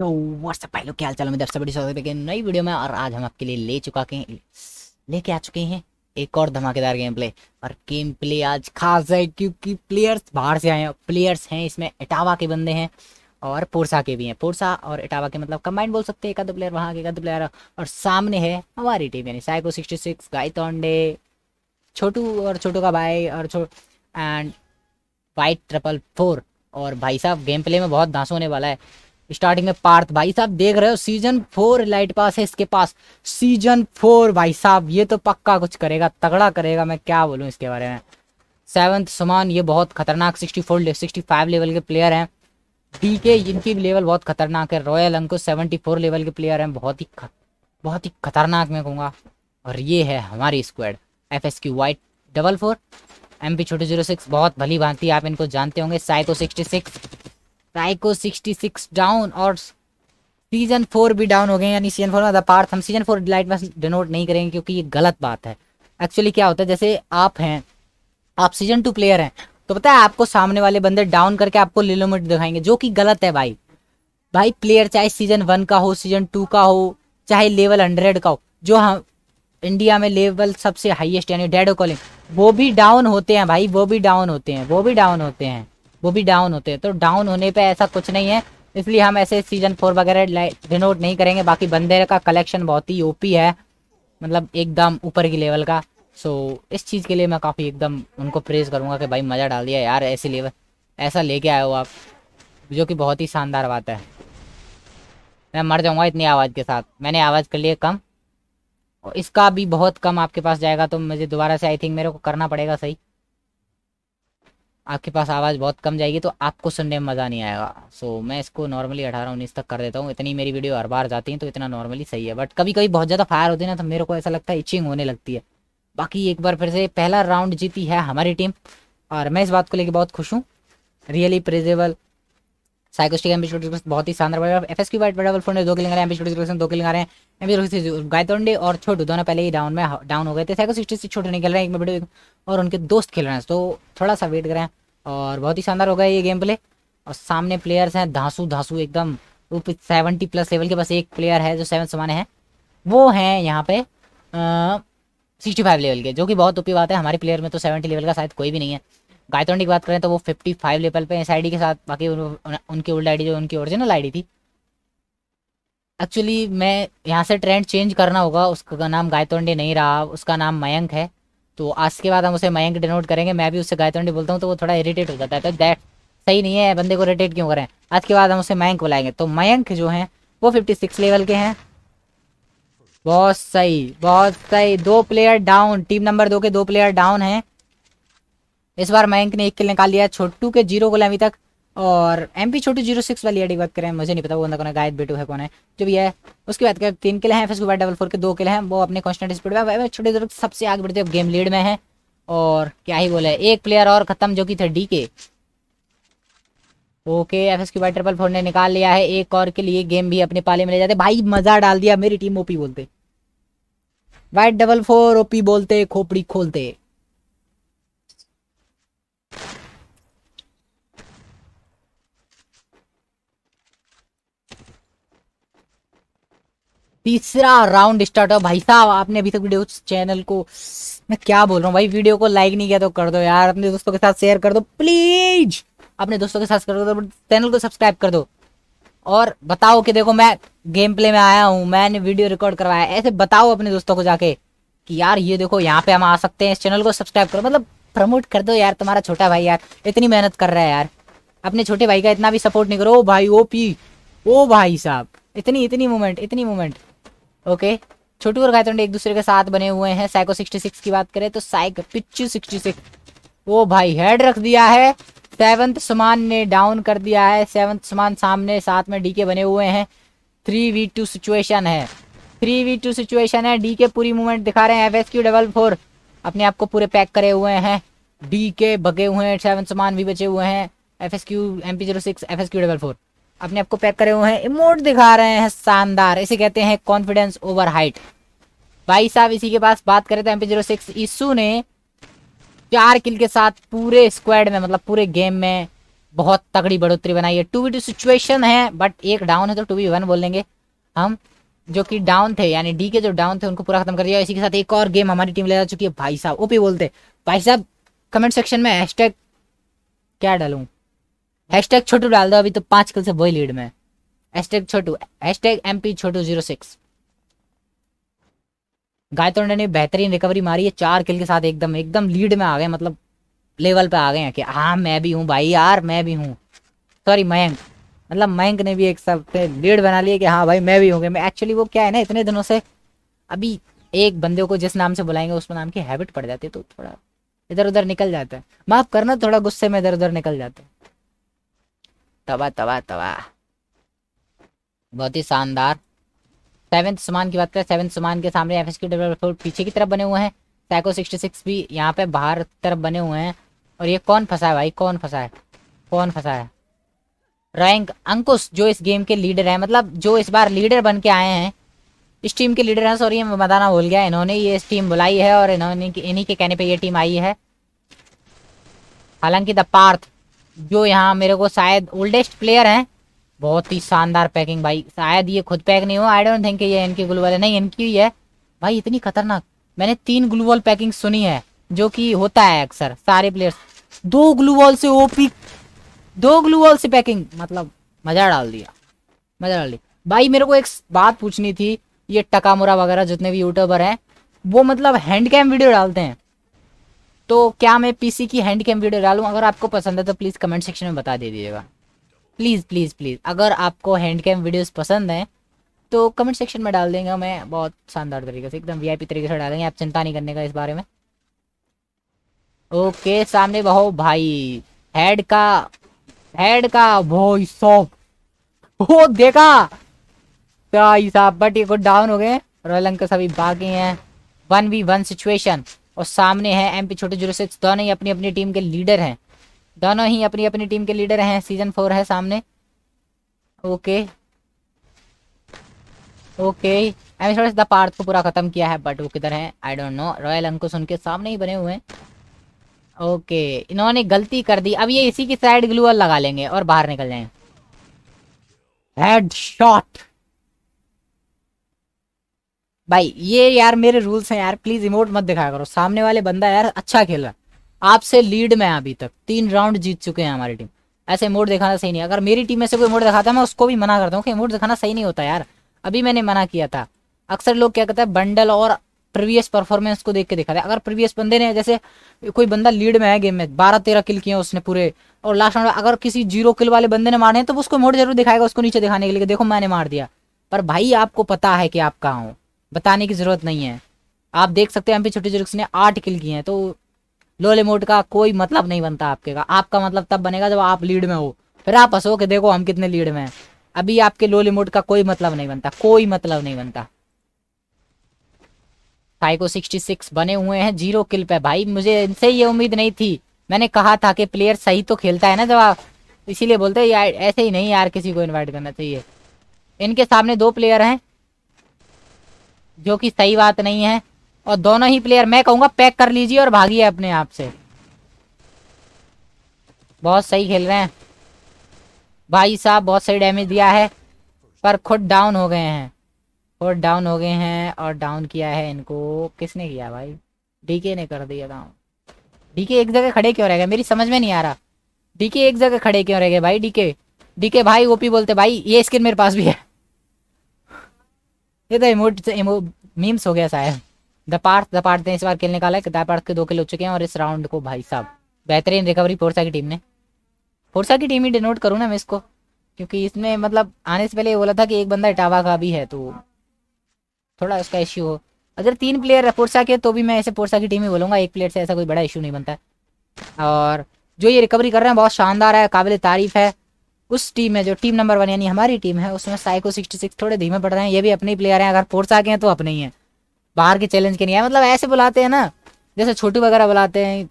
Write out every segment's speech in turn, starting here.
तो व्हाट्सअप भाई लोग क्या चलो मैं दर्शक स्वागत है नई वीडियो में और आज हम आपके लिए ले चुका के लेके आ चुके हैं एक और धमाकेदार गेम प्ले और गेम प्ले आज खास है क्योंकि प्लेयर्स बाहर से आए हैं प्लेयर्स हैं इसमें इटावा के बंदे हैं और पुरसा के भी हैं पुरसा और इटावा के मतलब कंबाइंड बोल सकते हैं एक आध प्लेयर वहाँ के एक आध प्लेयर और सामने है हमारी टीम यानी psycho sixty six Gaitonde Chotu और छोटू का भाई और छो एंड वाइट ट्रिपल फोर और भाई साहब गेम प्ले में बहुत धांस होने वाला है स्टार्टिंग में पार्थ भाई साहब देख रहे हो सीजन फोर लाइट पास है इसके पास सीजन फोर भाई साहब ये तो पक्का कुछ करेगा तगड़ा करेगा मैं क्या बोलूँ इसके बारे में सेवन्थ सुमान ये बहुत खतरनाक sixty four sixty five level के प्लेयर हैं डी के इनकी भी लेवल बहुत खतरनाक है royal Ankush seventy four level के प्लेयर हैं बहुत ही ख, बहुत ही खतरनाक मैं कहूँगा और ये है हमारी squad F S Q white double four M P Chhote zero six बहुत भली भांति आप इनको जानते होंगे साइको सिक्सटी सिक्स राइको 66 डाउन और सीजन फोर भी डाउन हो गए यानी सीजन फोर में पार्थ हम सीजन फोर डिलाइट में डिनोट नहीं करेंगे क्योंकि ये गलत बात है एक्चुअली क्या होता है जैसे आप हैं आप सीजन टू प्लेयर हैं तो पता है आपको सामने वाले बंदे डाउन करके आपको लिलोमिट दिखाएंगे जो कि गलत है भाई भाई प्लेयर चाहे सीजन वन का हो सीजन टू का हो चाहे लेवल हंड्रेड का हो जो हम इंडिया में लेवल सबसे हाईएस्ट यानी डेडो कॉलिंग वो भी डाउन होते हैं भाई वो भी डाउन होते हैं वो भी डाउन होते हैं वो भी डाउन होते हैं तो डाउन होने पे ऐसा कुछ नहीं है इसलिए हम ऐसे सीजन फोर वगैरह डिनोट नहीं करेंगे बाकी बंदे का कलेक्शन बहुत ही ओपी है मतलब एकदम ऊपर की लेवल का सो इस चीज़ के लिए मैं काफ़ी एकदम उनको प्रेज़ करूँगा कि भाई मज़ा डाल दिया यार ऐसी लेवल ऐसा लेके आए हो आप जो कि बहुत ही शानदार बात है मैं मर जाऊँगा इतनी आवाज़ के साथ मैंने आवाज़ कर लिया कम और इसका भी बहुत कम आपके पास जाएगा तो मुझे दोबारा से आई थिंक मेरे को करना पड़ेगा सही आपके पास आवाज़ बहुत कम जाएगी तो आपको सुनने में मज़ा नहीं आएगा सो so, मैं इसको नॉर्मली अठारह उन्नीस तक कर देता हूँ इतनी मेरी वीडियो हर बार जाती है तो इतना नॉर्मली सही है बट कभी कभी बहुत ज़्यादा फायर होती है ना तो मेरे को ऐसा लगता है इचिंग होने लगती है बाकी एक बार फिर से पहला राउंड जीती है हमारी टीम और मैं इस बात को लेकर बहुत खुश हूँ रियली प्रेजेबल साइकोस्टिक एम्बिश बहुत ही शानदार बड़ा एफ एस की वाइट बड़ा फोन दो किलिंग आ रहे हैं एम्बिश डिस्क्रिप्शन दो किलिंग आ रहे हैं एम्बिश गायतोंडे और छोटू दोनों पहले ही डाउन में डाउन हो गए थे साइको सिक्सटी से छोटे नहीं खेल रहे हैं एक में बड़े और उनके दोस्त खेल रहे हैं तो थोड़ा सा वेट करें और बहुत ही शानदार हो गया ये गेम प्ले और सामने प्लेयर्स हैं धांसू धांसू एकदम ऊपर सेवेंटी प्लस लेवल के पास एक प्लेयर है जो सेवन समान है वो हैं यहाँ पे सिक्सटी फाइव लेवल के जो कि बहुत ओपी बात है हमारे प्लेयर में तो सेवेंटी लेवल का शायद कोई भी नहीं है गायतोंडी की बात करें तो वो फिफ्टी फाइव लेवल पे एस के साथ बाकी उनकी ओल्ड आईडी जो उनकी ओरिजिनल आई थी एक्चुअली मैं यहाँ से ट्रेंड चेंज करना होगा उसका नाम गायतोंडी नहीं रहा उसका नाम मयंक है तो आज के बाद हम उसे मयंक डिनोट करेंगे मैं भी उससे गायतोंडी बोलता हूँ तो वो थोड़ा इरीटेट हो जाता है तो दैट सही नहीं है बंदे को इरीटेट क्यों करें आज के बाद हम उसे मयंक बुलाएंगे तो मयंक जो हैं वो फिफ्टी सिक्स लेवल के हैं बहुत सही बहुत सही दो प्लेयर डाउन टीम नंबर दो के दो प्लेयर डाउन हैं इस बार मयंक ने एक किल निकाल लिया छोटू के जीरो गोल अभी तक और M P Chotu zero six वाली एडिक बात करें मुझे नहीं पता वो बंदा कौन है गायद बेटू है कौन है जो भी है उसके बाद क्या तीन किले हैं फिर उसके बाद डबल फोर के दो किले हैं वो अपने कॉन्स्टेंट स्पीड में छोटे दूर सबसे आगे बढ़ते गेम लीड में है और क्या ही बोले एक प्लेयर और खत्म जो कि थे D K okay F S Q triple four ने निकाल लिया है एक और के लिए गेम भी अपने पाले में ले जाते भाई मजा डाल दिया मेरी टीम ओपी बोलते वाइट डबल फोर ओपी बोलते खोपड़ी खोलते तीसरा राउंड स्टार्ट हो भाई साहब आपने अभी तक वीडियो चैनल को मैं क्या बोल रहा हूँ भाई वीडियो को लाइक नहीं किया तो कर दो यार अपने दोस्तों के साथ शेयर कर दो प्लीज अपने दोस्तों के साथ कर दो चैनल को सब्सक्राइब कर दो और बताओ कि देखो मैं गेम प्ले में आया हूँ मैंने वीडियो रिकॉर्ड करवाया ऐसे बताओ अपने दोस्तों को जाके कि यार ये देखो यहाँ पे हम आ सकते हैं इस चैनल को सब्सक्राइब करो मतलब प्रमोट कर दो यार तुम्हारा छोटा भाई यार इतनी मेहनत कर रहा है यार अपने छोटे भाई का इतना भी सपोर्ट नहीं करो ओ भाई ओ पी ओ भाई साहब इतनी इतनी मूवमेंट इतनी मूवमेंट ओके छोटू और गायतोंडे एक दूसरे के साथ बने हुए हैं साइको 66 की बात करें तो साइक पिच्चू 66 वो भाई हेड रख दिया है सेवंथ समान ने डाउन कर दिया है सेवंथ समान सामने साथ में डी के बने हुए हैं थ्री वी टू सिचुएशन है थ्री वी टू सिचुएशन है डी के पूरी मूवमेंट दिखा रहे हैं F S Q double four अपने आप को पूरे पैक करे हुए हैं डी के भगे हुए हैं सेवन समान भी बचे हुए हैं F S Q M P zero six F S Q double four अपने आप को पैक करे हुए हैं इमोट दिखा रहे हैं शानदार इसे कहते हैं कॉन्फिडेंस ओवर हाइट भाई साहब इसी के पास बात करे थे एम जीरो सिक्स ईसू ने चार किल के साथ पूरे स्क्वाड में मतलब पूरे गेम में बहुत तगड़ी बढ़ोतरी बनाई है टू वी टू सिचुएशन है बट एक डाउन है तो टू वी वन बोलेंगे हम जो कि डाउन थे यानी डी के जो डाउन थे उनको पूरा खत्म कर दिया इसी के साथ एक और गेम हमारी टीम ले जा चुकी है भाई साहब ओपी बोलते भाई साहब कमेंट सेक्शन में हैशटैग क्या डालूँ हैशटैग छोटू डाल दो अभी तो पांच कल से वही लीड में hashtag Chotu hashtag MP Chotu zero six Gaitonde ने बेहतरीन रिकवरी मारी है चार किल के साथ एकदम एकदम लीड में आ गए मतलब लेवल पे आ गए हैं कि हाँ मैं भी हूँ भाई यार मैं भी हूँ सॉरी मयंक मतलब मयंक ने भी एक सब लीड बना लिया कि हाँ भाई मैं भी हूँ मैं एक्चुअली वो क्या है ना इतने दिनों से अभी एक बंदे को जिस नाम से बुलाएंगे उस नाम की हैबिट पड़ जाती है तो थोड़ा इधर उधर निकल जाता है माफ करना थोड़ा गुस्से में इधर उधर निकल जाता है तबा तबा तबा बहुत ही शानदार सेवन्थ सुमान की बात करें सेवन्थ सुमान के सामने एफ के डेवलपर पीछे की तरफ बने हुए हैं साइको सिक्सटी सिक्स भी यहाँ पे बाहर तरफ बने हुए हैं और ये कौन फंसा है भाई कौन फंसा है कौन फंसा है रैंक अंकुश जो इस गेम के लीडर हैं मतलब जो इस बार लीडर बन के आए हैं इस टीम के लीडर हैं सॉरी ये बताना भूल गया इन्होंने ये इस टीम बुलाई है और इन्होंने इन्हीं के कहने पर यह टीम आई है हालांकि द पार्थ जो यहाँ मेरे को शायद ओल्डेस्ट प्लेयर हैं बहुत ही शानदार पैकिंग भाई शायद ये खुद पैक नहीं हो आई डोंट थिंक ये इनकी ग्लू है नहीं इनकी ही है भाई इतनी खतरनाक मैंने तीन ग्लूबॉल पैकिंग सुनी है जो कि होता है अक्सर सारे प्लेयर्स दो ग्लू वॉल से ओपी दो ग्लू वॉल से पैकिंग मतलब मज़ा डाल दिया मज़ा डाल दिया भाई मेरे को एक बात पूछनी थी ये टकामुरा वगैरह जितने भी यूट्यूबर हैं वो मतलब हैंड कैम वीडियो डालते हैं तो क्या मैं पीसी की हैंड कैम वीडियो डालू अगर आपको पसंद है तो प्लीज़ कमेंट सेक्शन में बता दे दीजिएगा प्लीज़ प्लीज़ प्लीज़ अगर आपको हैंड कैम वीडियोज़ पसंद है तो कमेंट सेक्शन में डाल देंगे मैं बहुत शानदार तरीके से एकदम वीआईपी तरीके से डालेंगे आप चिंता नहीं करने का इस बारे में ओके सामने बहो भाई हेड का हेड का भाई वो देखा भाई साहब बट ये डाउन हो गए रॉयल अंकल सभी बाकी हैं वन वी वन सिचुएशन और सामने है पी छोटे जीरो सिक्स दोनों ही अपनी अपनी टीम के लीडर हैं दोनों ही अपनी अपनी टीम के लीडर हैं सीजन फोर है सामने okay okay M Chhote the Parth को पूरा ख़त्म किया है बट वो किधर है I don't know royal Ankush उनके सामने ही बने हुए हैं ओके इन्होंने गलती कर दी अब ये इसी की साइड ग्लूअर लगा लेंगे और बाहर निकल जाएंगे हेड शॉट भाई ये यार मेरे रूल्स हैं यार प्लीज इमोट मत दिखाया करो सामने वाले बंदा यार अच्छा खेल रहा है आपसे लीड में है अभी तक तीन राउंड जीत चुके हैं हमारी टीम ऐसे इमोट दिखाना सही नहीं अगर मेरी टीम में से कोई इमोट दिखाता है मैं उसको भी मना करता हूँ कि इमोट दिखाना सही नहीं होता यार अभी मैंने मना किया था अक्सर लोग क्या कहते हैं बंडल और प्रीवियस परफॉर्मेंस को देख के दिखाते हैं अगर प्रीवियस बंदे ने जैसे कोई बंदा लीड में है गेम में बारह तेरह किल किए उसने पूरे और लास्ट राउंड अगर किसी जीरो किल वाले बंदे ने मारे हैं तो उसको मोड जरूर दिखाएगा उसको नीचे दिखाने के लिए देखो मैंने मार दिया पर भाई आपको पता है कि आप कहाँ हो बताने की ज़रूरत नहीं है आप देख सकते हैं एम पी छोटे जुर्स ने आठ किल किए हैं तो लोले मोड का कोई मतलब नहीं बनता आपके का आपका मतलब तब बनेगा जब आप लीड में हो फिर आप हंसो के देखो हम कितने लीड में हैं अभी आपके लोले मोड का कोई मतलब नहीं बनता कोई मतलब नहीं बनता साइको सिक्सटी सिक्स बने हुए हैं जीरो किल पे भाई मुझे इनसे ये उम्मीद नहीं थी मैंने कहा था कि प्लेयर सही तो खेलता है ना जब आप इसीलिए बोलते हैं ऐसे ही नहीं यार किसी को इन्वाइट करना चाहिए इनके सामने दो प्लेयर हैं जो कि सही बात नहीं है और दोनों ही प्लेयर मैं कहूँगा पैक कर लीजिए और भागिए अपने आप से बहुत सही खेल रहे हैं भाई साहब बहुत सही डैमेज दिया है पर खुद डाउन हो गए हैं खुद डाउन हो गए हैं और डाउन किया है इनको किसने किया भाई डीके ने कर दिया डाउन डीके एक जगह खड़े क्यों रह गए मेरी समझ में नहीं आ रहा डीके एक जगह खड़े क्यों रह गए भाई डीके डीके भाई ओपी बोलते भाई ये स्किन मेरे पास भी है ये तो इमोट इमो मीम्स हो गया शायद द पार्थ द पार्थ ने इस बार खेलने का है द पार्थ के दो किल हो चुके हैं और इस राउंड को भाई साहब बेहतरीन रिकवरी फोरसा की टीम ने फोर्सा की टीम ही डिनोट करूँ ना मैं इसको क्योंकि इसमें मतलब आने से पहले बोला था कि एक बंदा इटावा का भी है तो थोड़ा उसका इश्यू हो अगर तीन प्लेयर है फोर्सा के तो भी मैं ऐसे फोरसा की टीम ही बोलूँगा एक प्लेयर से ऐसा कोई बड़ा इशू नहीं बनता है और जो ये रिकवरी कर रहे हैं बहुत शानदार है काबिल तारीफ है उस टीम में जो टीम नंबर वन यानी हमारी टीम है उसमें साइको सिक्सटी सिक्स थोड़े धीमे पड़ रहे हैं ये भी अपने ही प्लेयर हैं अगर फोर्स आ गए हैं तो अपने ही हैं बाहर के चैलेंज के नहीं है मतलब ऐसे बुलाते हैं ना जैसे छोटू वगैरह बुलाते हैं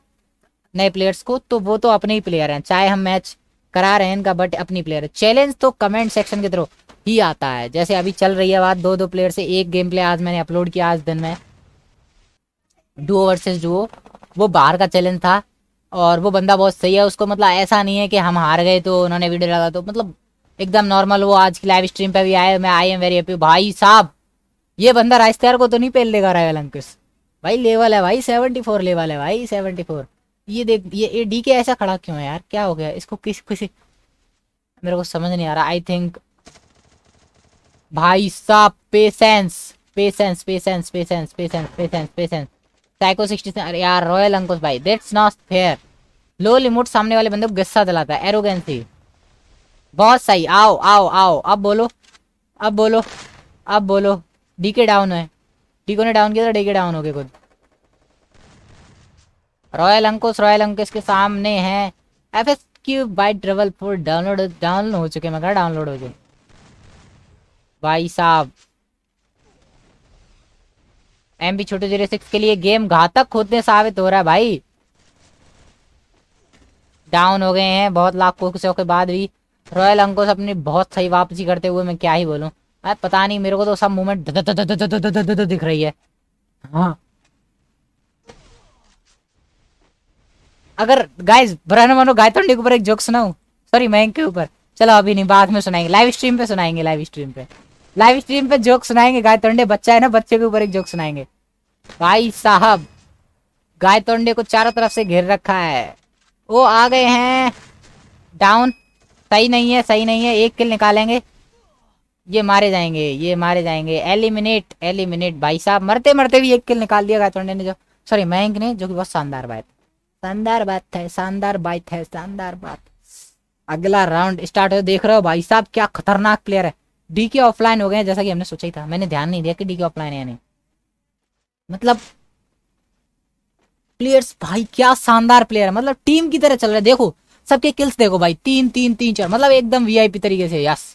नए प्लेयर्स को तो वो तो अपने ही प्लेयर हैं चाहे हम मैच करा रहे हैं इनका बट अपनी प्लेयर है चैलेंज तो कमेंट सेक्शन के थ्रू ही आता है जैसे अभी चल रही है बात दो दो प्लेयर से एक गेम प्ले आज मैंने अपलोड किया आज दिन में डुओ वर्सेस डुओ वो बाहर का चैलेंज था और वो बंदा बहुत सही है उसको मतलब ऐसा नहीं है कि हम हार गए तो उन्होंने वीडियो लगा तो मतलब एकदम नॉर्मल वो आज की लाइव स्ट्रीम पे भी आए मैं आई एम वेरी हैप्पी भाई साहब ये बंदा राजस्थान को तो नहीं पहल लेगा रायल अंकुश भाई लेवल है भाई सेवेंटी फोर लेवल है भाई सेवेंटी फोर ये देख ये ये डी के ऐसा खड़ा क्यों है यार क्या हो गया इसको किस किसी मेरे को समझ नहीं आ रहा आई थिंक भाई साहब patience patience patience patience patience patience patience psycho sixty अरे यार रॉयल अंकुश भाई देट्स नॉट फेयर लो रिमोट सामने वाले बंदे को गुस्सा दिलाता है एरोगेंसी बहुत सही आओ आओ आओ अब बोलो अब बोलो अब बोलो डी के डाउन है डीको ने डाउन किया था डी के डाउन हो गए खुद रॉयल अंकुश रॉयल अंकुश के सामने है एफ एस क्यू बाई ट्रेवल फोर डाउनलोड डाउनलोड हो चुके मैं कहा डाउनलोड हो चुके भाई साहब M B Chhote zero six के लिए गेम घातक होते साबित हो रहा है भाई डाउन हो गए हैं बहुत लाख कोशिशों के बाद भी रॉयल अंकोस अपनी बहुत सही वापसी करते हुए मैं क्या ही बोलूं अरे पता नहीं मेरे को तो सब मूवमेंट दिख रही है हाँ अगर गाइस ब्रहण मनो गायतोंडे के ऊपर एक जोक सुनाऊं सॉरी मैं के ऊपर चलो अभी नहीं बाद में सुनाएंगे लाइव स्ट्रीम पे सुनाएंगे लाइव स्ट्रीम पे लाइव स्ट्रीम पे जोक सुनाएंगे गाय तोंडे बच्चा है ना बच्चे के ऊपर एक जोक सुनाएंगे भाई साहब गाय तोंडे को चारों तरफ से घेर रखा है वो आ गए हैं डाउन सही नहीं है सही नहीं है एक किल निकालेंगे ये मारे जाएंगे ये मारे जाएंगे एलिमिनेट एलिमिनेट भाई साहब मरते मरते भी एक किल निकाल दिया गाय तोंडे ने जो सॉरी मयंक ने जो कि बहुत शानदार बात शानदार बात है शानदार बात है शानदार बात अगला राउंड स्टार्ट हो देख रहे हो भाई साहब क्या खतरनाक प्लेयर है डी के ऑफलाइन हो गए जैसा कि हमने सोचा ही था मैंने ध्यान नहीं दिया कि डी के ऑफलाइन है या नहीं मतलब प्लेयर्स भाई क्या शानदार प्लेयर है मतलब टीम की तरह चल रहा है देखो सबके किल्स देखो भाई तीन तीन तीन चार मतलब एकदम वीआईपी तरीके से यस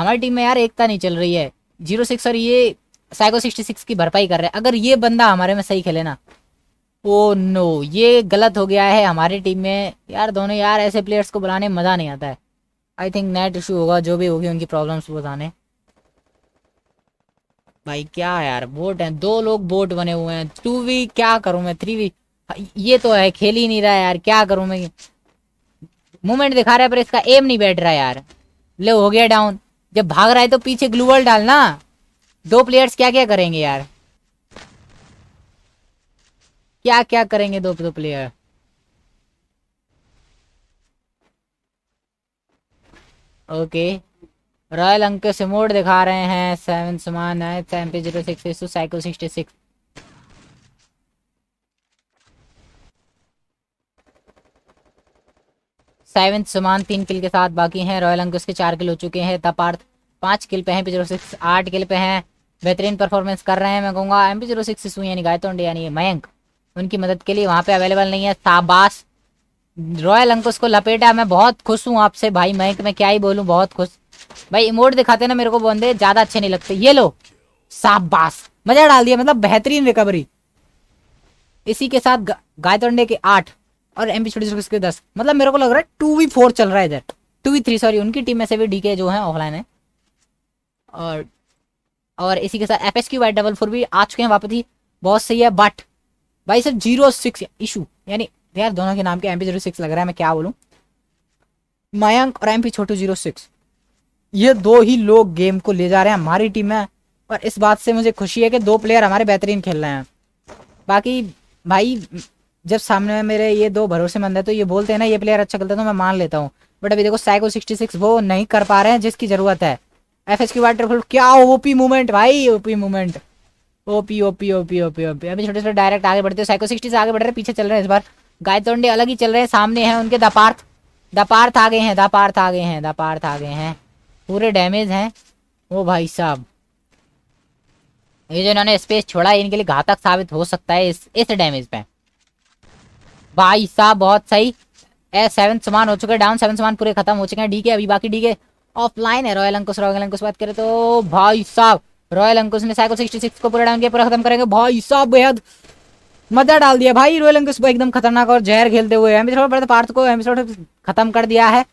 हमारी टीम में यार एकता नहीं चल रही है जीरो सिक्स और ये साइको सिक्सटी सिक्स की भरपाई कर रहे हैं अगर ये बंदा हमारे में सही खेले ना ओ नो ये गलत हो गया है हमारी टीम में यार दोनों यार ऐसे प्लेयर्स को बुलाने मज़ा नहीं आता है आई थिंक नेट इशू होगा जो भी होगी उनकी प्रॉब्लम्स बताने भाई क्या यार बोट है दो लोग बोट बने हुए हैं टू वी क्या करूं मैं थ्री वी ये तो है खेल ही नहीं रहा यार क्या करूं मैं मूवमेंट दिखा रहा है पर इसका एम नहीं बैठ रहा यार ले हो गया डाउन जब भाग रहा है तो पीछे ग्लूवल डालना दो प्लेयर्स क्या क्या करेंगे यार क्या क्या करेंगे दो दो प्लेयर ओके रॉयल अंक से मोड दिखा रहे हैं सेवन समान है सेवन जीरो सिक्स टू साइकिल सिक्सटी सिक्स सेवन समान तीन किल के साथ बाकी हैं रॉयल अंक उसके चार किल हो चुके हैं द पार्थ पाँच किल पे हैं पी जीरो सिक्स आठ किल पे हैं बेहतरीन परफॉर्मेंस कर रहे हैं मैं कहूँगा एम पी जीरो सिक्स यानी गायतोंडे यानी मयंक उनकी मदद के लिए वहाँ पे अवेलेबल नहीं है साबास रॉयल अंकुश को लपेटा मैं बहुत खुश हूँ आपसे भाई मैं मैं क्या ही बोलूँ बहुत खुश भाई इमोट दिखाते ना मेरे को बंदे ज्यादा अच्छे नहीं लगते ये लो साबास मजा डाल दिया मतलब बेहतरीन रिकवरी इसी के साथ गायतोंडे के आठ और एम पी के दस मतलब मेरे को लग रहा है टू वी फोर चल रहा है इधर टू वी थ्री सॉरी उनकी टीम में से भी डीके जो है ऑफलाइन है और और इसी के साथ F S Q Y double four भी आ चुके हैं वापस ही बहुत सही है बट भाई सर जीरो सिक्स इशू यानी तो यार दोनों के नाम के एम पी जीरो सिक्स लग रहा है मैं क्या बोलूँ मयंक और M P Chotu zero six ये दो ही लोग गेम को ले जा रहे हैं हमारी टीम में और इस बात से मुझे खुशी है कि दो प्लेयर हमारे बेहतरीन खेल रहे हैं बाकी भाई जब सामने में मेरे ये दो भरोसेमंद है तो ये बोलते हैं ना ये प्लेयर अच्छा खेलता है तो मैं मान लेता हूँ बट अभी देखो साइको सिक्सटी सिक्स वो नहीं कर पा रहे हैं जिसकी ज़रूरत है एफ एस की वाटर क्या ओपी मूवमेंट भाई OP movement OP OP OP OP OP अभी छोटे छोटे डायरेक्ट आगे बढ़ते हो साइको सिक्सटी से आगे बढ़ रहे पीछे चल रहे हैं इस बार गाय तोंडे अलग ही चल रहे हैं सामने हैं उनके दपार्थ दपार्थ आ गए हैं दपार्थ आ गए हैं दपार्थ आ गए हैं पूरे डैमेज हैं वो भाई साहब ये जो इन्होंने स्पेस छोड़ा है इनके लिए घातक साबित हो सकता है इस इस डैमेज पे भाई साहब बहुत सही ए सेवन समान हो चुके हैं डाउन सेवन समान पूरे खत्म हो चुके हैं डीके अभी बाकी डीके ऑफलाइन है रॉयल अंकुश रॉयल अंकुश बात करें तो भाई साहब रॉयल अंकुश ने साइकिल सिक्सटी सिक्स को पूरा डाउन किया पूरा खत्म करेंगे भाई साहब बेहद मजा डाल दिया भाई रॉयल को एकदम खतरनाक और जहर खेलते हुए एमिसोड पार्थ को एमिसोड खत्म कर दिया है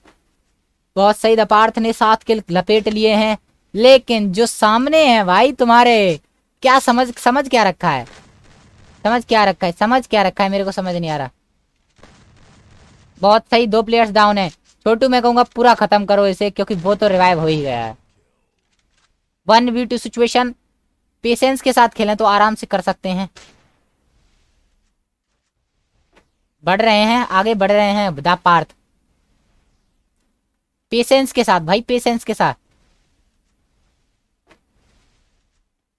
बहुत सही था पार्थ ने सात किल लपेट लिए हैं लेकिन जो सामने है भाई तुम्हारे क्या समझ समझ क्या रखा है समझ क्या रखा है समझ क्या रखा है मेरे को समझ नहीं आ रहा बहुत सही दो प्लेयर्स डाउन है छोटू मैं कहूंगा पूरा खत्म करो इसे क्योंकि वो तो रिवाइव हो ही गया है one v two situation patience के साथ खेलें तो आराम से कर सकते हैं बढ़ रहे हैं आगे बढ़ रहे हैं द पार्थ पेशेंस के साथ भाई पेशेंस के साथ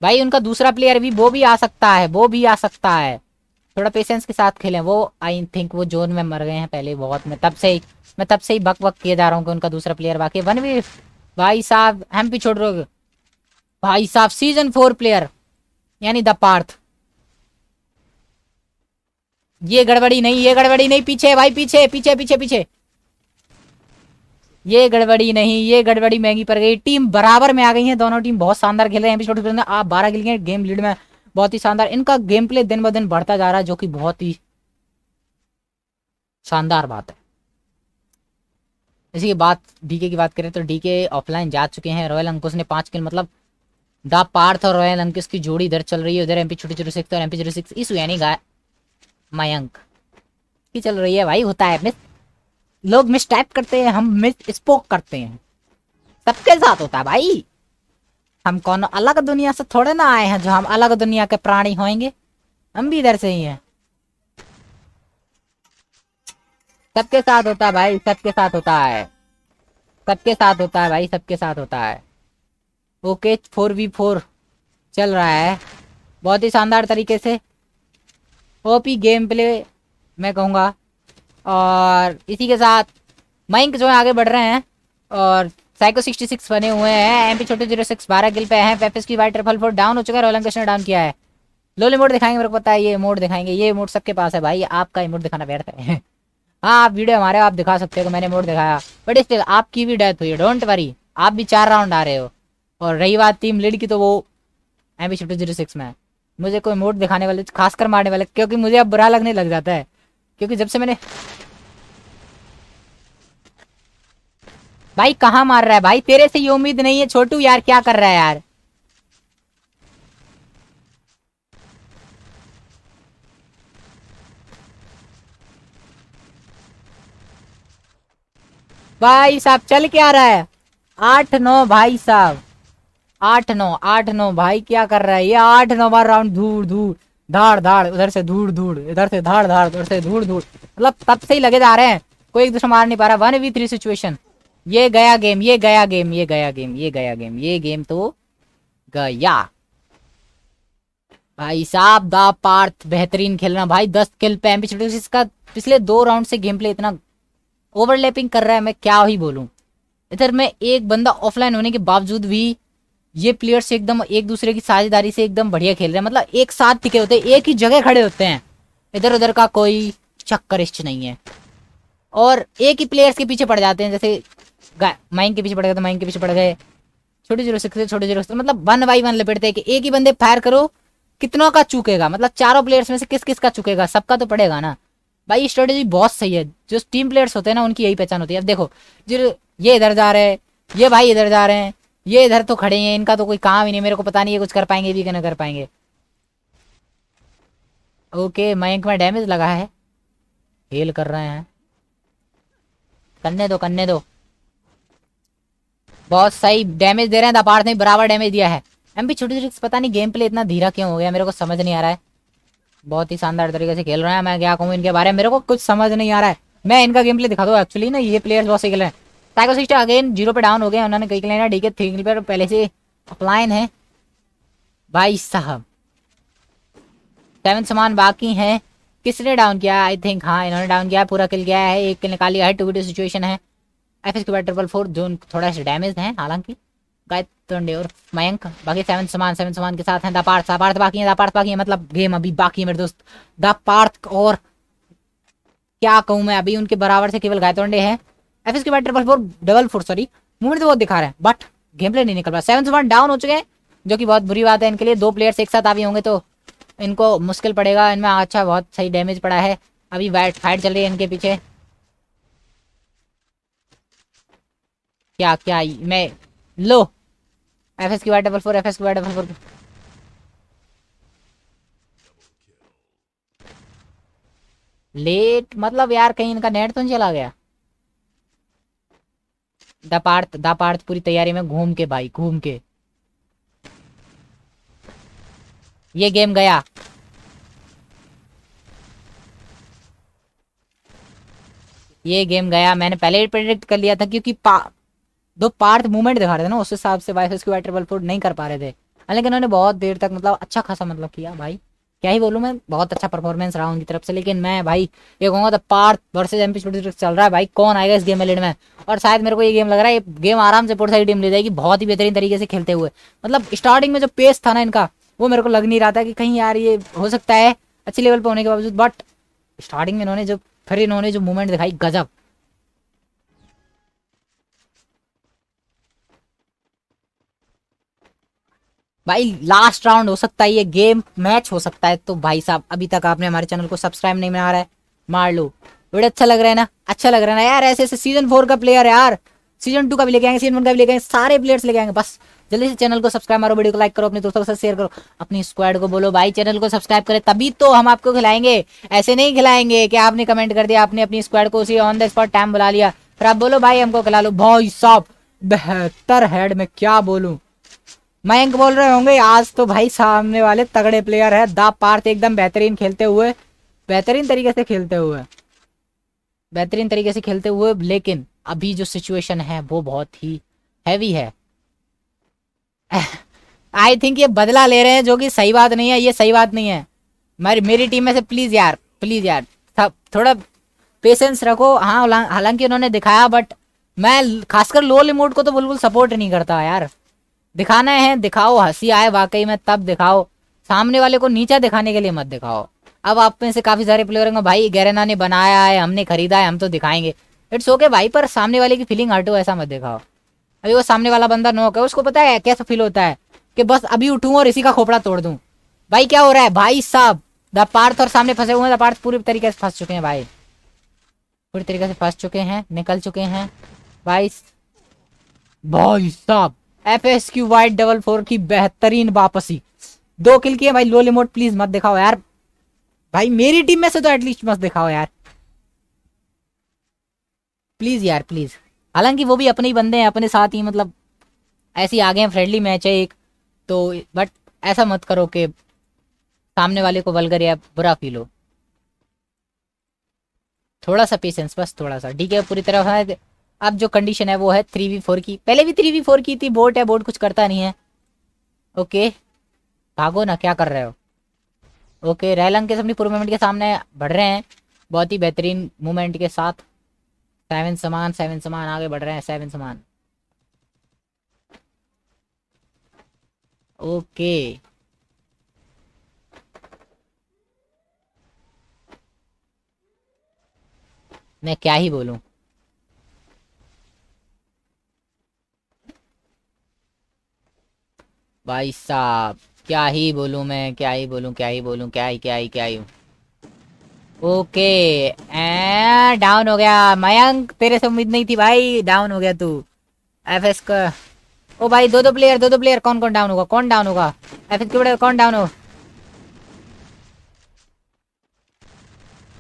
भाई उनका दूसरा प्लेयर भी वो भी आ सकता है वो भी आ सकता है थोड़ा पेशेंस के साथ खेलें वो आई थिंक वो जोन में मर गए हैं पहले बहुत में तब से ही मैं तब से ही बक बक किए जा रहा हूँ कि उनका दूसरा प्लेयर बाकी वन वी भाई साहब हम भी छोड़ रहे भाई साहब सीजन फोर प्लेयर यानी द पार्थ ये गड़बड़ी नहीं ये गड़बड़ी नहीं पीछे भाई पीछे पीछे पीछे पीछे ये गड़बड़ी नहीं ये गड़बड़ी महंगी पड़ गई टीम बराबर में आ गई है दोनों टीम बहुत शानदार खेल रहे हैं आप बारह खेल गए गेम लीड में बहुत ही शानदार इनका गेम प्ले दिन ब दिन बढ़ता जा रहा है जो कि बहुत ही शानदार बात है इसी के बाद डीके की बात करें तो डीके ऑफलाइन जा चुके हैं रॉयल अंकुश ने पांच किल मतलब द पार्थ और रॉयल अंकुश की जोड़ी इधर चल रही है उधर एमपी छोटी छोटी सिक्स और एमपी जीरो सिक्स इस यानी मयंक की चल रही है भाई होता है मिस लोग मिस टाइप करते हैं हम मिस स्पोक करते हैं सबके साथ होता है भाई हम कौन अलग दुनिया से थोड़े ना आए हैं जो हम अलग दुनिया के प्राणी होंगे हम भी इधर से ही हैं सबके साथ होता है भाई सबके साथ होता है सबके साथ होता है भाई सबके साथ होता है ओके फोर वी फोर चल रहा है बहुत ही शानदार तरीके से ओपी गेम प्ले मैं कहूँगा और इसी के साथ माइंक जो है आगे बढ़ रहे हैं और साइको 66 बने हुए हैं M P Chhote zero six बारह गिल पे हैं पेपिस की वाइट ट्रिपल फोर डाउन हो चुका है रोलन कृष्ण डाउन किया है लोले मोड दिखाएंगे मेरे को पता है ये मोड दिखाएंगे ये मोड सबके पास है भाई आपका मोड दिखाना व्यर्थ है हाँ आप वीडियो हमारे आप दिखा सकते हो मैंने मोड दिखाया बट स्टिल आपकी भी डेथ हुई डोंट वरी आप भी चार राउंड आ रहे हो और रही बात टीम लीड की तो वो M P Chhote zero six में मुझे कोई मोड दिखाने वाले खासकर मारने वाले क्योंकि मुझे अब बुरा लगने लग जाता है क्योंकि जब से मैंने भाई कहा मार रहा है भाई तेरे से ये उम्मीद नहीं है छोटू यार क्या कर रहा है यार भाई साहब चल क्या रहा है आठ नौ भाई साहब आठ नौ आठ नौ भाई क्या कर रहा है ये आठ नौ बार राउंड धूड़ धूड़ धाड़ धाड़ उधर से धूड़ धूड़ इधर से धाड़ धाड़ उधर से धूड़ धूड़ मतलब तब से ही लगे जा रहे हैं कोई एक दूसरे मार नहीं पा रहा वन वी थ्री सिचुएशन ये गया गेम ये गया गेम ये गया गेम ये गया गेम ये गेम तो गया भाई साहब दा पार्थ बेहतरीन खेलना भाई दस किल पे इसका पिछले दो राउंड से गेम प्ले इतना ओवरलैपिंग कर रहा है मैं क्या ही बोलूं इधर मैं एक बंदा ऑफलाइन होने के बावजूद भी ये प्लेयर्स एकदम एक दूसरे की साझेदारी से एकदम बढ़िया खेल रहे हैं मतलब एक साथ टिके होते हैं एक ही जगह खड़े होते हैं इधर उधर का कोई चक्कर नहीं है और एक ही प्लेयर्स के पीछे पड़ जाते हैं जैसे माइंग के पीछे पड़ गए तो के पीछे पड़ गए Chhote zero six Chhote zero six मतलब वन बाई वन लपेटते हैं कि एक ही बंदे फायर करो कितनों का चूकेगा मतलब चारों प्लेयर्स में से किस किस का चुकेगा सबका तो पड़ेगा ना भाई स्ट्रेटेजी बहुत सही है जो टीम प्लेयर्स होते हैं ना उनकी यही पहचान होती है अब देखो जो ये इधर जा रहे हैं ये भाई इधर जा रहे हैं ये इधर तो खड़े हैं इनका तो कोई काम ही नहीं मेरे को पता नहीं ये कुछ कर पाएंगे भी क्या ना कर पाएंगे ओके मयंक में डैमेज लगा है हेल कर रहे हैं करने दो करने दो बहुत सही डैमेज दे रहे हैं दपार्थ ने बराबर डैमेज दिया है एम भी छोटी छोटी पता नहीं गेम प्ले इतना धीरा क्यों हो गया मेरे को समझ नहीं आ रहा है बहुत ही शानदार तरीके से खेल रहे हैं मैं क्या कहूँ इनके बारे में मेरे को कुछ समझ नहीं आ रहा है मैं इनका गेम प्ले दिखा दो एक्चुअली ना ये प्लेयर्स बहुत सही खेल रहे हैं साइको सिस्टर अगेन जीरो पे डाउन हो गया उन्होंने कही लेना डी के थ्री पर पहले से अपलाइन है भाई साहब सेवन सामान बाकी हैं किसने डाउन किया आई थिंक हाँ इन्होंने डाउन किया पूरा किल गया है एक किल निकाल लिया है टू टू सिचुएशन है एफ एस के ट्रिपल फोर जोन थोड़ा सा डैमेज है हालांकि गायत्रे और मयंक बाकी सेवन सामान सेवन सामान के साथ हैं द पार्थ पार्थ बाकी है द पार्थ बाकी है मतलब गेम अभी बाकी है मेरे दोस्त द पार्थ और क्या कहूँ मैं अभी उनके बराबर से केवल गायतोंडे है एफ एस के बाद triple four double four sorry movement तो बहुत दिखा रहे हैं बट गेम प्ले नहीं निकल पा सेवन वन डाउन हो चुके हैं जो कि बहुत बुरी बात है इनके लिए दो प्लेयर्स एक साथ आवे होंगे तो इनको मुश्किल पड़ेगा इनमें अच्छा बहुत सही डैमेज पड़ा है अभी वाइट फाइट चल रही है इनके पीछे क्या क्या मैं लो एफ एस की Y double four F S की वाइट डबल फोर लेट मतलब यार कहीं इनका नेट तो नहीं चला गया दपार्थ दपार्थ पूरी तैयारी में घूम के भाई घूम के ये गेम गया ये गेम गया मैंने पहले ही प्रेडिक्ट कर लिया था क्योंकि पा दो पार्थ मूवमेंट दिखा रहे थे ना उस हिसाब से वाइस क्यू ट्रिपल नहीं कर पा रहे थे लेकिन उन्होंने बहुत देर तक मतलब अच्छा खासा मतलब किया भाई क्या ही बोलूँ मैं बहुत अच्छा परफॉर्मेंस रहा उनकी तरफ से लेकिन मैं भाई ये कहूँगा तो पार्थ वर्सेज एम पी चल रहा है भाई कौन आएगा इस गेम में लेट में और शायद मेरे को ये गेम लग रहा है ये गेम आराम से पुरसाई टीम ले जाएगी बहुत ही बेहतरीन तरीके से खेलते हुए मतलब स्टार्टिंग में जो पेस था ना इनका वो मेरे को लग नहीं रहा था कि कहीं यार ये हो सकता है अच्छे लेवल पर होने के बावजूद बट स्टार्टिंग में इन्होंने जो फिर इन्होंने जो मूवमेंट दिखाई गजब भाई लास्ट राउंड हो सकता है ये गेम मैच हो सकता है तो भाई साहब अभी तक आपने हमारे चैनल को सब्सक्राइब नहीं बना रहा है मार लो बड़े अच्छा लग रहा है ना अच्छा लग रहा है ना यार ऐसे ऐसे सीजन फोर का प्लेयर है यार सीजन टू का भी लेके आएंगे सीजन वन का भी लेके आएंगे सारे प्लेयर्स लेके आएंगे बस जल्दी से चैनल को सब्सक्राइब मारो वीडियो को लाइक करो अपने दोस्तों के साथ शेयर करो अपनी स्क्वाड को बोलो भाई चैनल को सब्सक्राइब करें तभी तो हम आपको खिलाएंगे ऐसे नहीं खिलाएंगे कि आपने कमेंट कर दिया आपने अपनी स्क्वाड को उसी ऑन द स्पॉट टाइम बुला लिया फिर आप बोलो भाई हमको खिला लो भाई साहब बेहतर हेड में क्या बोलूँ मयंक बोल रहे होंगे आज तो भाई सामने वाले तगड़े प्लेयर है दा पार्थ एकदम बेहतरीन खेलते हुए बेहतरीन तरीके से खेलते हुए बेहतरीन तरीके से खेलते हुए लेकिन अभी जो सिचुएशन है वो बहुत ही हैवी है आई थिंक ये बदला ले रहे हैं जो कि सही बात नहीं है ये सही बात नहीं है मेरी मेरी टीम में से प्लीज़ यार प्लीज़ यार सब थोड़ा पेशेंस रखो हाँ हालांकि उन्होंने दिखाया बट मैं खासकर लो लिमोट को तो बिल्कुल सपोर्ट नहीं करता यार दिखाना है दिखाओ हंसी आए वाकई में तब दिखाओ सामने वाले को नीचा दिखाने के लिए मत दिखाओ अब आप में से काफी सारे प्लेयर होंगे भाई गैरेना ने बनाया है हमने खरीदा है हम तो दिखाएंगे इट्स ओके भाई पर सामने वाले की फीलिंग हटो ऐसा मत दिखाओ अभी वो सामने वाला बंदा नोक है उसको पता है कैसा फील होता है कि बस अभी उठूं और इसी का खोपड़ा तोड़ दूं भाई क्या हो रहा है भाई साहब द पार्थ और सामने फंसे हुए हैं द पार्थ पूरी तरीके से फंस चुके हैं भाई पूरी तरीके से फंस चुके हैं निकल चुके हैं भाई भाई साहब F S Q white double four की बेहतरीन वापसी दो किल किए भाई लो लिमोट प्लीज मत दिखाओ यार भाई मेरी टीम में से तो एटलीस्ट मत दिखाओ यार प्लीज यार प्लीज हालांकि वो भी अपने ही बंदे हैं अपने साथ ही मतलब ऐसे ही आ गए हैं फ्रेंडली मैच है एक तो बट ऐसा मत करो कि सामने वाले को वलगर या बुरा फील हो थोड़ा सा पेशेंस बस थोड़ा सा ठीक है पूरी तरह अब जो कंडीशन है वो है थ्री वी फोर की पहले भी थ्री वी फोर की थी बोट है बोट कुछ करता नहीं है ओके भागो ना क्या कर रहे हो ओके रैलंग के अपनी मूवमेंट के सामने बढ़ रहे हैं बहुत ही बेहतरीन मूवमेंट के साथ सेवन समान सेवन समान आगे बढ़ रहे हैं सेवन समान ओके मैं क्या ही बोलूं भाई साहब क्या ही बोलू मैं क्या ही बोलू क्या ही बोलू क्या ही क्या ही क्या ही ओके डाउन हो गया मयंक तेरे से उम्मीद नहीं थी भाई डाउन हो गया तू एफ एस का ओ भाई दो दो प्लेयर दो दो प्लेयर कौन कौन डाउन होगा कौन डाउन होगा एफ एस के बड़े कौन डाउन हो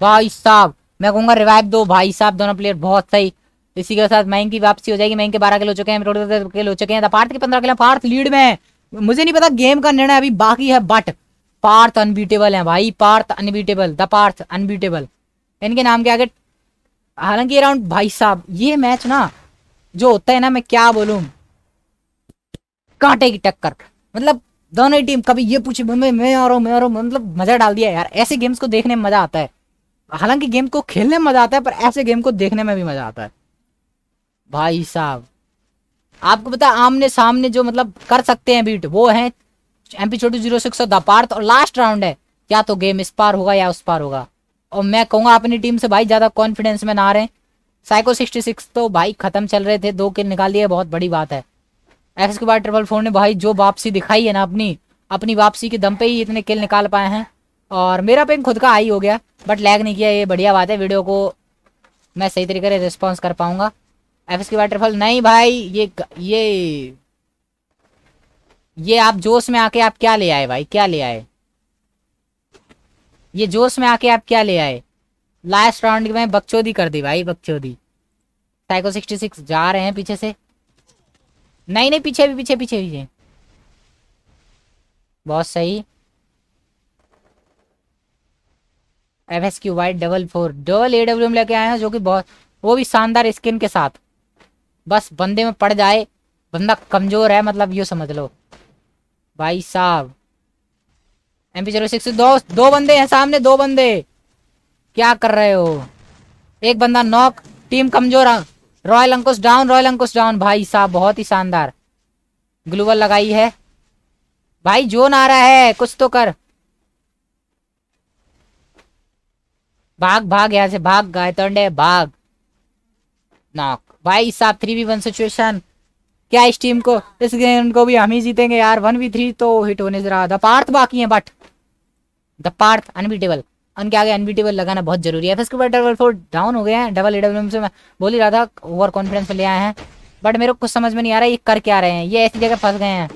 भाई साहब मैं कहूँगा रिवाइव दो भाई साहब दोनों प्लेयर बहुत सही इसी के साथ मैं की वापसी हो जाएगी मैं के बारह किलो चुके हैं किलो चुके हैं तो पार्थ के पंद्रह किलो पार्थ लीड में है मुझे नहीं पता गेम का निर्णय अभी बाकी है बट पार्थ अनबीटेबल है भाई Parth unbeatable the Parth unbeatable इनके नाम के आगे हालांकि अराउंड भाई साहब ये मैच ना जो होता है ना मैं क्या बोलू कांटे की टक्कर मतलब दोनों ही टीम कभी ये पूछे मैं मैं आ रहा हूँ मैं आ रहा हूँ मतलब मजा डाल दिया यार ऐसे गेम्स को देखने में मजा आता है हालांकि गेम को खेलने में मजा आता है पर ऐसे गेम को देखने में भी मजा आता है भाई साहब आपको पता आमने सामने जो मतलब कर सकते हैं बीट वो है M P Chotu zero six और द पार्थ और लास्ट राउंड है या तो गेम इस पार होगा या उस पार होगा और मैं कहूंगा अपनी टीम से भाई ज़्यादा कॉन्फिडेंस में ना रहे साइको सिक्सटी सिक्स तो भाई ख़त्म चल रहे थे दो किल निकाल लिए बहुत बड़ी बात है एक्स के बाद ट्रिपल फोर ने भाई जो वापसी दिखाई है ना अपनी अपनी वापसी के दम पे ही इतने किल निकाल पाए हैं और मेरा पिंग खुद का हाई हो गया बट लैग नहीं किया ये बढ़िया बात है वीडियो को मैं सही तरीके से रिस्पॉन्स कर पाऊंगा एफ एस की वाटरफॉल नहीं भाई ये ये ये आप जोश में आके आप क्या ले आए भाई क्या ले आए ये जोश में आके आप क्या ले आए लास्ट राउंड में बकचोदी कर दी भाई बकचोदी साइको सिक्सटी सिक्स जा रहे हैं पीछे से नहीं नहीं पीछे भी पीछे पीछे पीछे बहुत सही F S Q white double four double A W M लेके आए हैं जो कि बहुत वो भी शानदार स्किन के साथ बस बंदे में पड़ जाए बंदा कमजोर है मतलब यू समझ लो भाई साहब एम पी जीरो सिक्स दो दो बंदे हैं सामने दो बंदे क्या कर रहे हो एक बंदा नॉक टीम कमजोर royal Ankush down royal Ankush down भाई साहब बहुत ही शानदार ग्लूवल लगाई है भाई जोन आ रहा है कुछ तो कर भाग भाग यहां से भाग तंडे भाग नॉक भाई साहब थ्री वी वन सिचुएशन क्या इस टीम को इस गेम को भी हम ही जीतेंगे यार वन वी थ्री तो हिट होने जरा द पार्थ बाकी है बट द पार्थ अनबीटेबल उनके आगे अनबीटेबल लगाना बहुत जरूरी है इसके बाद डबल फोर डाउन हो गए हैं डबल एडब्ल्यू से मैं बोल ही रहा था ओवर कॉन्फिडेंस में ले आए हैं बट मेरे को कुछ समझ में नहीं आ रहा ये कर क्या रहे हैं ये ऐसी जगह फंस गए हैं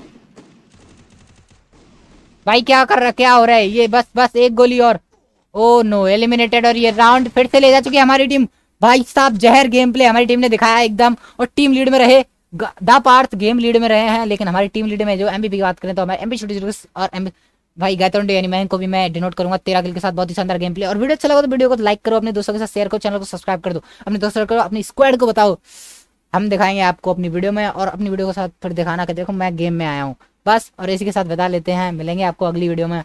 भाई क्या कर रहा क्या हो रहा है ये बस बस एक गोली और ओ नो एलिमिनेटेड और ये राउंड फिर से ले जा चुकी है हमारी टीम भाई साहब जहर गेम प्ले हमारी टीम ने दिखाया एकदम और टीम लीड में रहे द पार्थ गेम लीड में रहे हैं लेकिन हमारी टीम लीड में जो एमबीपी की बात करें तो हमारे एमबी छोटी और एम भाई गैथन डे को भी मैं डिनोट करूंगा तेरा गिल के साथ बहुत ही शानदार गेम प्ले और वीडियो अच्छा लगा तो वीडियो को लाइक करो अपने दोस्तों के साथ शेयर करो चैनल को सब्सक्राइब कर दो अपने दोस्तों को अपनी स्क्वाड को बताओ हम दिखाएंगे आपको अपनी वीडियो में और अपनी वीडियो के साथ फिर दिखाना कि देखो मैं गेम में आया हूँ बस और इसी के साथ बता लेते हैं मिलेंगे आपको अगली वीडियो में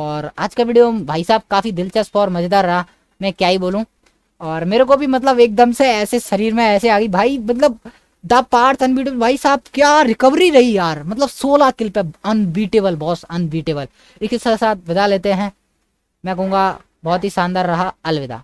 और आज का वीडियो भाई साहब काफ़ी दिलचस्प और मज़ेदार रहा मैं क्या ही बोलूँ और मेरे को भी मतलब एकदम से ऐसे शरीर में ऐसे आ गई भाई मतलब द पार्थ अनबीटेबल भाई साहब क्या रिकवरी रही यार मतलब सोलह किल पे अनबीटेबल बॉस अनबीटेबल साथ साथ विदा लेते हैं मैं कहूँगा बहुत ही शानदार रहा अलविदा